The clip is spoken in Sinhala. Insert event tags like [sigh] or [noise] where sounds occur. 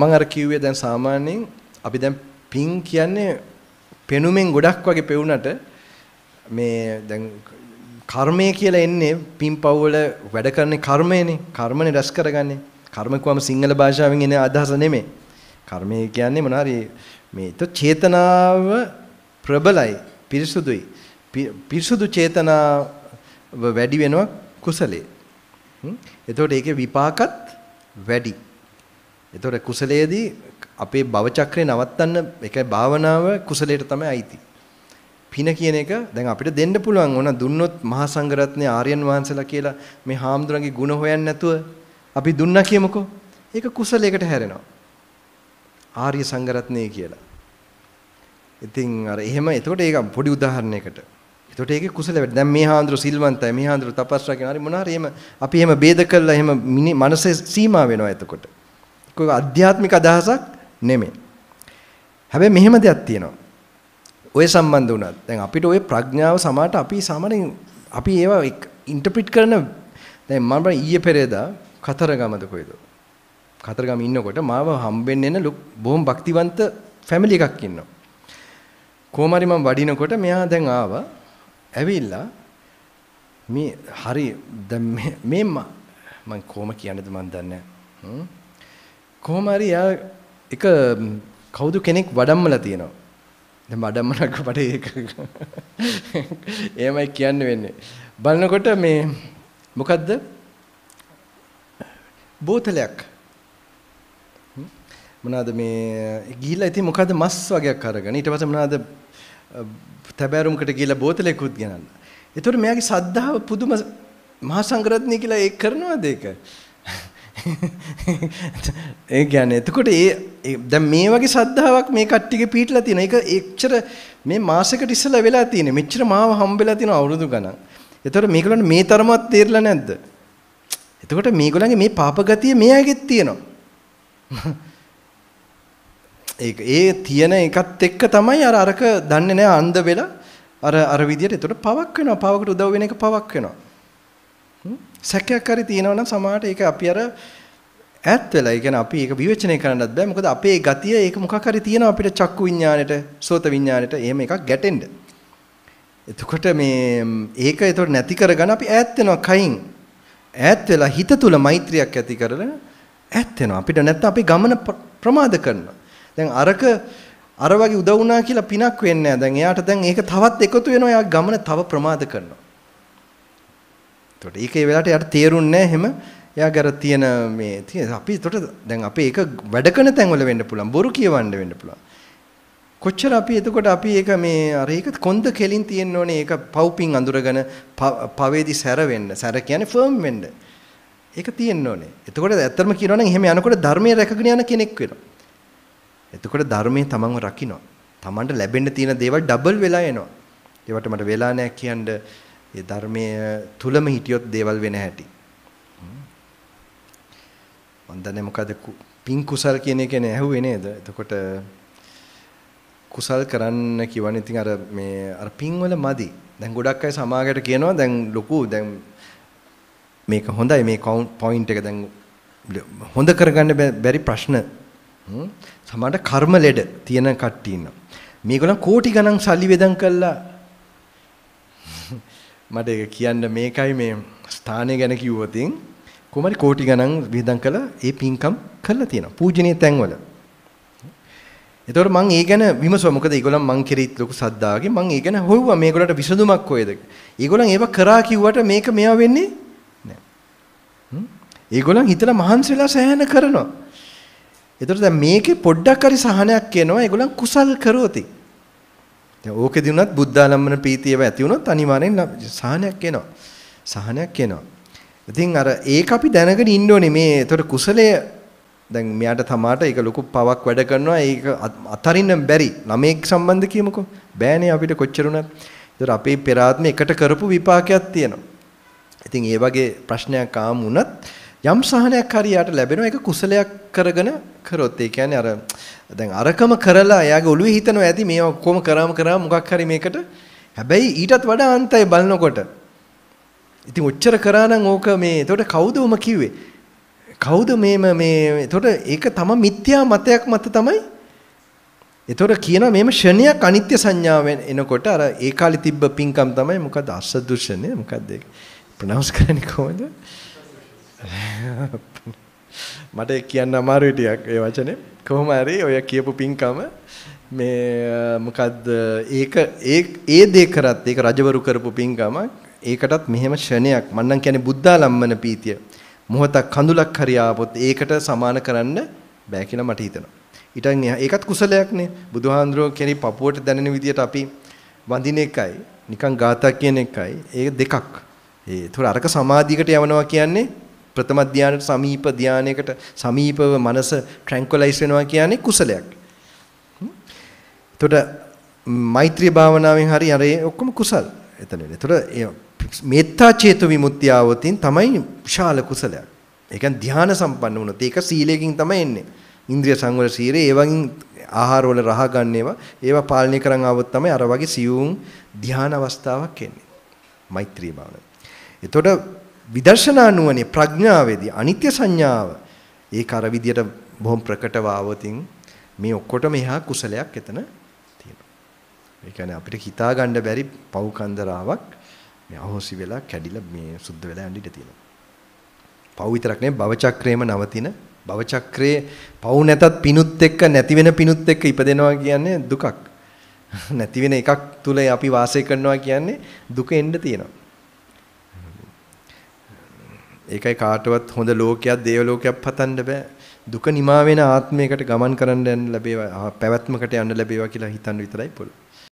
මම අර කිව්වේ දැන් සාමාන්‍යයෙන් අපි දැන් පිං කියන්නේ පෙනුමෙන් ගොඩක් වගේ පෙවුනට මේ දැන් කර්මය කියලා එන්නේ පින්පව් වල වැඩ කරන කර්මයනේ කර්මනේ රැස් කරගන්නේ කර්ම කියවම සිංහල භාෂාවෙන් එන අදහස නෙමෙයි කර්මය කියන්නේ මොනවාරි මේ તો චේතනාව ප්‍රබලයි පිරිසුදුයි පිරිසුදු චේතනාව වැඩි වෙනවා කුසලයේ එතකොට ඒකේ විපාකත් වැඩි එතකොට කුසලයේදී අපේ භවචක්‍රේ නවත්තන්න එකයි භාවනාව කුසලයට තමයි අයිති. පින කියන එක දැන් අපිට දෙන්න පුළුවන් ඕන දුන්නොත් මහා සංඝරත්නය ආර්යයන් වහන්සේලා කියලා මේ හාමුදුරන්ගේ ಗುಣ හොයන්නේ නැතුව අපි දුන්නා කියමුකෝ. ඒක කුසලයකට හැරෙනවා. ආර්ය සංඝරත්නය කියලා. ඉතින් අර එහෙම එතකොට ඒක පොඩි උදාහරණයකට. එතකොට ඒකේ කුසල වැඩ. දැන් මේ හාඳුරු සිල්වන්තයි, මේ හාඳුරු තපස්සා කියන හරි මොනවා හරි එහෙම අපි එහෙම ભેද කළා එහෙම මනසේ සීමා වෙනවා එතකොට. කොයි අධ්‍යාත්මික අදහසක් නෙමෙයි. හැබැයි මෙහෙම දෙයක් තියෙනවා. ඔය සම්බන්ධ වුණත් දැන් අපිට ඔය ප්‍රඥාව සමාට අපි සාමාන්‍යයෙන් අපි ඒවා ඉන්ටර්ප්‍රිට් කරන දැන් මම ඊයේ පෙරේදා කතරගමද කොයිද කතරගම ඉන්නකොට මාව හම්බෙන්න එන බොහොම භක්තිවන්ත ෆැමිලි එකක් ඉන්නවා කොහොම හරි මම වඩිනකොට මෙයා දැන් ආවා ඇවිල්ලා මේ හරි දැන් මේ මම කොහොම කියන්නද මන් දන්නේ කොහොම හරි එයා එක කවුද කෙනෙක් වඩම්මලා තියෙනවා. දැන් වඩම්මනක පටේ ඒක. එහෙමයි කියන්න වෙන්නේ. බලනකොට මේ මොකද්ද? බෝතලයක්. මොනවාද මේ ගිහිල්ලා ඉතින් මොකද්ද මස් වගේක් අරගෙන ඊට පස්සේ මොනවාද තැබෑරුම්කට ගිහිල්ලා බෝතලයකුත් ගෙනල්ලා. ඒතකොට මෙයාගේ සද්ධාව පුදුම මහා සංග්‍රහණය කියලා ඒක කරනවද ඒක? [laughs] ඒ කියන්නේ එතකොට ඒ දැන් මේ වගේ ශ්‍රද්ධාවක් මේ කට්ටියගේ පිටලා තියෙන. ඒක එච්චර මේ මාසෙකට ඉස්සලා වෙලා තියෙන. මෙච්චර මාව හම්බෙලා තියෙන අවුරුදු ගණන්. එතකොට මේගොල්ලන් මේ තරමක් තේරලා නැද්ද? එතකොට මේගොල්ලන්ගේ මේ පාපගතිය මේ අයගෙත් තියෙනවා. [laughs] ඒක ඒ තියෙන එකත් එක්ක තමයි අර අරක දන්නේ නැහැ අන්ධ වෙලා අර අර විදියට එතකොට පවක් වෙනවා. පවකට උදව් වෙන එක පවක් වෙනවා. සැකයක් හරි තියෙනවා නම් සමහරට ඒක අපි අර ඈත් වෙලා ඒ කියන්නේ අපි ඒක විවේචනය කරන්නත් බෑ මොකද අපේ ගතිය ඒක මොකක් හරි තියෙනවා අපිට චක්කු විඤ්ඤාණයට සෝත විඤ්ඤාණයට එහෙම එකක් ගැටෙන්න. එතකොට මේ ඒක එතකොට නැති කරගන්න අපි ඈත් වෙනවා කයින්. ඈත් වෙලා හිත තුල මෛත්‍රියක් ඇති කරලා ඈත් වෙනවා. අපිට නැත්නම් අපි ගමන ප්‍රමාද කරනවා. දැන් අරක අර වගේ උදව් වුණා කියලා පිනක් වෙන්නේ නැහැ. දැන් එයාට දැන් ඒක තවත් එකතු වෙනවා. එයා ගමන තව ප්‍රමාද කරනවා. එතකොට ඒක ඒ වෙලාවට යාට තේරුන්නේ නැහැ එහෙම. එයාගේ අර තියෙන මේ තියෙන අපි එතකොට දැන් අපි ඒක වැඩ කරන තැන්වල වෙන්න පුළුවන්. බොරු කියවන්න වෙන්න පුළුවන්. කොච්චර අපි එතකොට අපි ඒක මේ අර ඒක කොන්ද කෙලින් තියෙන්න ඕනේ ඒක පව්පින් අඳුරගෙන පවේදි සැර වෙන්න. සැර කියන්නේ ෆර්ම් වෙන්න. ඒක තියෙන්න ඕනේ. එතකොට ඇත්තම කියනවා නම් එහෙම යනකොට ධර්මයේ රැකගෙන යන කෙනෙක් වෙනවා. එතකොට ධර්මයේ තමන්ව රකින්නවා. තමන්ට ලැබෙන්න තියෙන දේවල් ඩබල් වෙලා එනවා. ඒවට මට වෙලා නැහැ කියන්නේ ඒ ධර්මයේ තුලම හිටියොත් දේවල් වෙන හැටි. මම දන්නේ මොකද පින් කුසල් කියන එක නේ ඇහුවේ නේද? එතකොට කුසල් කරන්න කියවනේ ඉතින් අර මේ අර පින් වල මදි. දැන් ගොඩක් අය සමාජයට කියනවා දැන් ලොකු දැන් මේක හොඳයි මේ පොයින්ට් එක දැන් හොඳ කරගන්න බැරි ප්‍රශ්න. සමහරට කර්ම ලෙඩ තියෙන කට්ටිය ඉන්නවා. මේගොල්ලන් කෝටි ගණන් සල්ලි වෙදම් කළා මට ඒක කියන්න මේකයි මේ ස්ථානය ගැන කිව්වොතින් කුමරි කෝටි ගණන් විහිදම් කළ ඒ පින්කම් කළා තියෙනවා පූජනීය තැන්වල. එතකොට මම ඒ ගැන විමසුවා මොකද ඒගොල්ලන් මං කෙරෙහිත් ලොකු සද්දාගේ මං ඒ ගැන හොයුවා මේගොල්ලන්ට විසඳුමක් හොයද. ඒගොල්ලන් ඒව කරා කිව්වට මේක මෙයා වෙන්නේ නැහැ. ඒගොල්ලන් හිතලා මහන්සිලා සෑහන කරනවා. එතකොට දැන් මේකේ පොඩ්ඩක් හරි සහනයක් එනවා ඒගොල්ලන් කුසල් කරොතින්. දැන් ඕකෙදී උනත් බුද්ධාලම්මන ප්‍රීතියව ඇති වුණොත් අනිවාර්යෙන් සහනයක් එනවා. සහනයක් එනවා. ඉතින් අර ඒක අපි දැනගෙන ඉන්න ඕනේ මේ ඒතර කුසලය දැන් මෙයාට තමාට ඒක ලොකු පවක් වැඩ කරනවා ඒක අතරින්න බැරි. ළමෙක් සම්බන්ධ කියමුකෝ. බෑනේ අපිට කොච්චර උනත්. ඒතර අපේ පෙර එකට කරපු විපාකයක් තියෙනවා. ඉතින් ඒ වගේ ප්‍රශ්නයක් ආමුණත් යම් සහනයක් හරියට ලැබෙනවා ඒක කුසලයක් කරගෙන කරොත් ඒ කියන්නේ අර දැන් අරකම කරලා එයාගේ ඔළුවේ හිතනවා ඇති මේ ඔක්කොම කරාම කරාම මොකක් හරි මේකට හැබැයි ඊටත් වඩා අන්තය බලනකොට ඉතින් ඔච්චර කරා නම් ඕක මේ එතකොට කවුද උම කිව්වේ කවුද මේම මේ එතකොට ඒක තම මිත්‍යා මතයක් මත තමයි එතකොට කියන මේම ෂණයක් අනිත්‍ය සංඥාවෙන් එනකොට අර ඒ කාලේ තිබ්බ පිංකම් තමයි මොකද අසදුෂණේ මොකද්ද ඒක ප්‍රනවුස් කරන්නේ කොහොමද මට කියන්න අමාරුයි ටිකක් ඒ වචනේ. කොහොම හරි ඔය කියපු පින්කම මේ මොකද්ද ඒක ඒ ඒ දේ කරත් ඒක රජවරු කරපු පින්කමක්. ඒකටත් මෙහෙම ෂණයක් මන්නම් කියන්නේ බුද්ධාලම්මන පීතිය. මොහොතක් කඳුලක් හරි ආපොත් ඒකට සමාන කරන්න බෑ කියලා මට හිතෙනවා. ඊටන් ඒකත් කුසලයක්නේ. බුදුහාඳුරෝ කෙනෙක් Papuවට දැනෙන විදියට අපි වඳින එකයි නිකන් ගාතක් කියන එකයි. ඒක දෙකක්. ඒ ඒතර අරක සමාධියකට යවනවා කියන්නේ ප්‍රථම ධානයට සමීප ධානයකට සමීපව මනස ට්‍රැන්ක්වලයිස් වෙනවා කියන්නේ කුසලයක්. එතකොට මෛත්‍රී භාවනාවෙන් හරි අර ඔක්කොම කුසල් එතනනේ. එතකොට මේත්තා චේතු විමුක්තිය આવතින් තමයි විශාල කුසලයක්. ඒ කියන්නේ ධාන සම්පන්න වුණොත් ඒක සීලයෙන් තමයි එන්නේ. ඉන්ද්‍රිය සංවර සීලය ඒ වගේ ආහාරවල රහ ගන්න ඒවා ඒවා පාලනය කරන් આવොත් තමයි අර වගේ සියුම් ධාන අවස්ථාවක් එන්නේ. මෛත්‍රී භාවනාව. එතකොට විදර්ශනා නුවණේ ප්‍රඥාවේදී අනිත්‍ය සංඥාව ඒක අර විදියට බොහොම ප්‍රකටව આવතින් මේ ඔක්කොටම එහා කුසලයක් එතන තියෙනවා. ඒ කියන්නේ අපිට හිතා ගන්න බැරි පව්කන්දරාවක් මේ අහෝසි වෙලා කැඩිලා මේ සුද්ධ වෙලා යන්න ඉඩ තියෙනවා. පව් විතරක් නෙමෙයි භව චක්‍රේම නවතින භව චක්‍රයේ පව් නැතත් පිනුත් එක්ක නැති වෙන පිනුත් එක්ක ඉපදෙනවා කියන්නේ දුකක්. [laughs] නැති වෙන එකක් තුල අපි වාසය කරනවා කියන්නේ දුක එන්න තියෙනවා. ඒකයි කාටවත් හොඳ ලෝකයක් දේව ලෝකයක් පතන්න බෑ. දුක නිමා වෙන ආත්මයකට ගමන් කරන්න යන්න ලැබේවා පැවැත්මකට යන්න ලැබේවා කියලා හිතන්න විතරයි පුළුවන්.